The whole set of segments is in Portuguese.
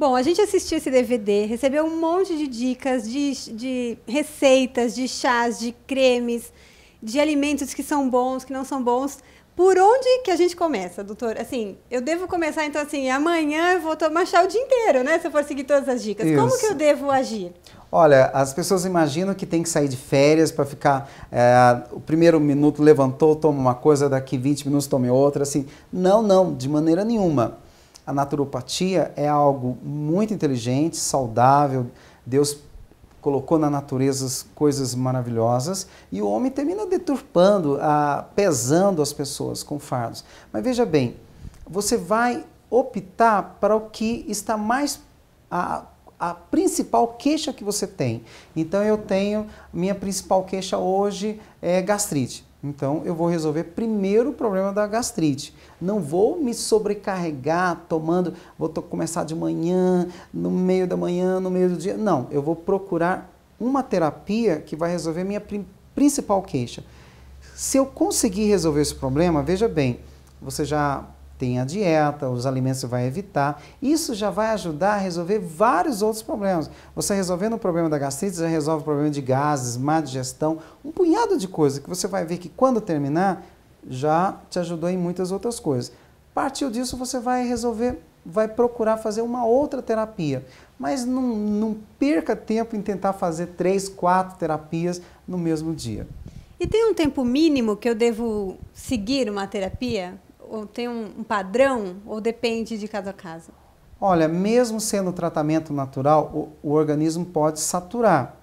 Bom, a gente assistiu esse DVD, recebeu um monte de dicas, de, de receitas, de chás, de cremes, de alimentos que são bons, que não são bons. Por onde que a gente começa, doutor? Assim, eu devo começar, então, assim, amanhã eu vou tomar chá o dia inteiro, né? Se eu for seguir todas as dicas. Isso. Como que eu devo agir? Olha, as pessoas imaginam que tem que sair de férias para ficar. É, o primeiro minuto levantou, toma uma coisa, daqui 20 minutos tome outra. Assim, não, não, de maneira nenhuma a naturopatia é algo muito inteligente, saudável. Deus colocou na natureza coisas maravilhosas e o homem termina deturpando, a, ah, pesando as pessoas com fardos. Mas veja bem, você vai optar para o que está mais a, ah, a principal queixa que você tem. Então eu tenho, minha principal queixa hoje é gastrite. Então eu vou resolver primeiro o problema da gastrite. Não vou me sobrecarregar tomando, vou começar de manhã, no meio da manhã, no meio do dia. Não, eu vou procurar uma terapia que vai resolver minha principal queixa. Se eu conseguir resolver esse problema, veja bem, você já tem a dieta, os alimentos você vai evitar. Isso já vai ajudar a resolver vários outros problemas. Você resolvendo o problema da gastrite, já resolve o problema de gases, má digestão, um punhado de coisas que você vai ver que quando terminar já te ajudou em muitas outras coisas. Partir disso, você vai resolver, vai procurar fazer uma outra terapia. Mas não, não perca tempo em tentar fazer três, quatro terapias no mesmo dia. E tem um tempo mínimo que eu devo seguir uma terapia? ou tem um padrão ou depende de caso a caso? Olha, mesmo sendo tratamento natural, o, o organismo pode saturar.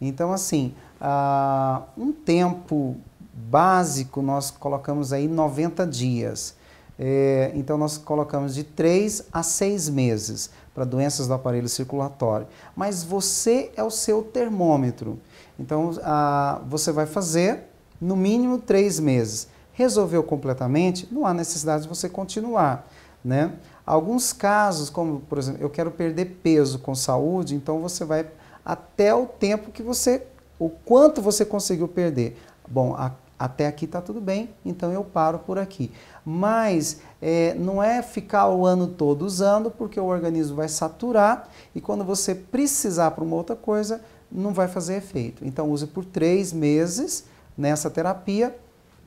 Então, assim, uh, um tempo básico nós colocamos aí 90 dias. É, então, nós colocamos de 3 a 6 meses para doenças do aparelho circulatório. Mas você é o seu termômetro. Então, uh, você vai fazer no mínimo 3 meses. Resolveu completamente, não há necessidade de você continuar, né? Alguns casos, como por exemplo, eu quero perder peso com saúde, então você vai até o tempo que você, o quanto você conseguiu perder. Bom, a, até aqui está tudo bem, então eu paro por aqui. Mas é, não é ficar o ano todo usando, porque o organismo vai saturar e quando você precisar para uma outra coisa, não vai fazer efeito. Então use por três meses nessa terapia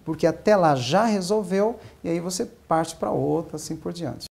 porque até lá já resolveu e aí você parte para outra, assim por diante.